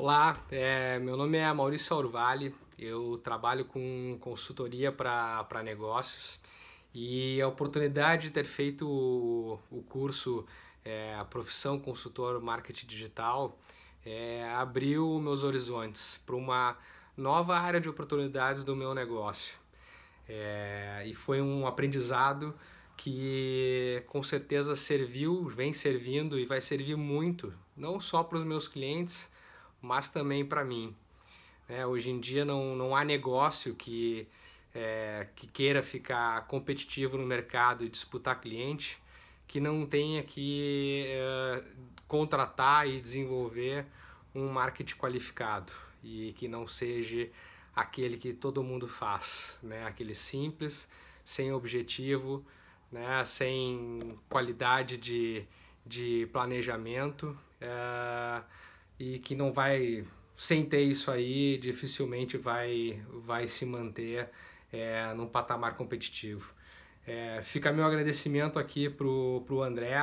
Olá, é, meu nome é Maurício Orvalho, eu trabalho com consultoria para negócios e a oportunidade de ter feito o, o curso é, a Profissão Consultor Marketing Digital é, abriu meus horizontes para uma nova área de oportunidades do meu negócio. É, e foi um aprendizado que com certeza serviu, vem servindo e vai servir muito, não só para os meus clientes, mas também para mim. É, hoje em dia não, não há negócio que, é, que queira ficar competitivo no mercado e disputar cliente que não tenha que é, contratar e desenvolver um marketing qualificado e que não seja aquele que todo mundo faz, né? aquele simples, sem objetivo, né? sem qualidade de, de planejamento. É, e que não vai sem ter isso aí dificilmente vai vai se manter é, num patamar competitivo. É, fica meu agradecimento aqui pro pro André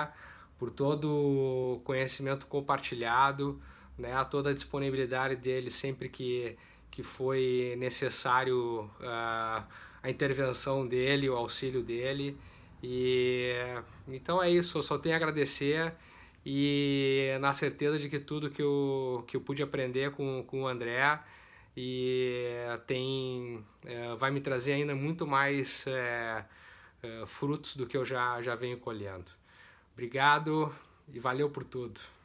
por todo o conhecimento compartilhado, né, toda a disponibilidade dele sempre que que foi necessário uh, a intervenção dele, o auxílio dele. E então é isso, eu só tenho a agradecer e na certeza de que tudo que eu, que eu pude aprender com, com o André e eh, tem é, vai me trazer ainda muito mais é, é, frutos do que eu já, já venho colhendo. Obrigado e valeu por tudo.